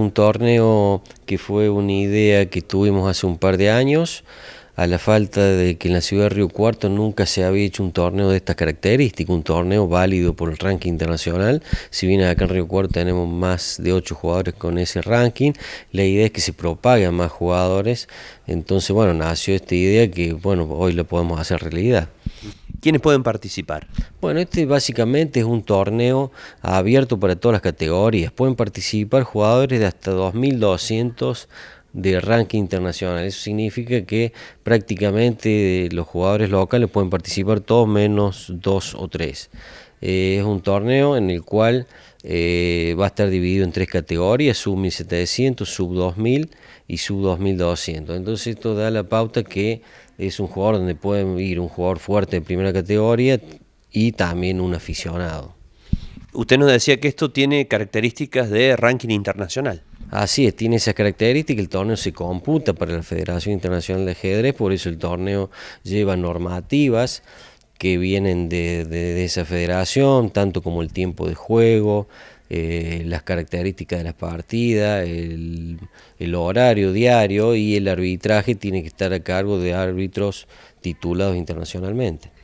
un torneo que fue una idea que tuvimos hace un par de años, a la falta de que en la ciudad de Río Cuarto nunca se había hecho un torneo de esta característica, un torneo válido por el ranking internacional. Si bien acá en Río Cuarto tenemos más de 8 jugadores con ese ranking, la idea es que se propague a más jugadores. Entonces, bueno, nació esta idea que, bueno, hoy lo podemos hacer realidad. ¿Quiénes pueden participar? Bueno, este básicamente es un torneo abierto para todas las categorías. Pueden participar jugadores de hasta 2.200 de ranking internacional. Eso significa que prácticamente los jugadores locales pueden participar todos menos dos o tres. Eh, es un torneo en el cual eh, va a estar dividido en tres categorías, sub 1700, sub 2000 y sub 2200. Entonces esto da la pauta que es un jugador donde puede ir un jugador fuerte de primera categoría y también un aficionado. Usted nos decía que esto tiene características de ranking internacional. Así es, tiene esas características, el torneo se computa para la Federación Internacional de Ajedrez, por eso el torneo lleva normativas que vienen de, de, esa federación, tanto como el tiempo de juego, eh, las características de las partidas, el, el, horario diario y el arbitraje tiene que estar a cargo de árbitros titulados internacionalmente.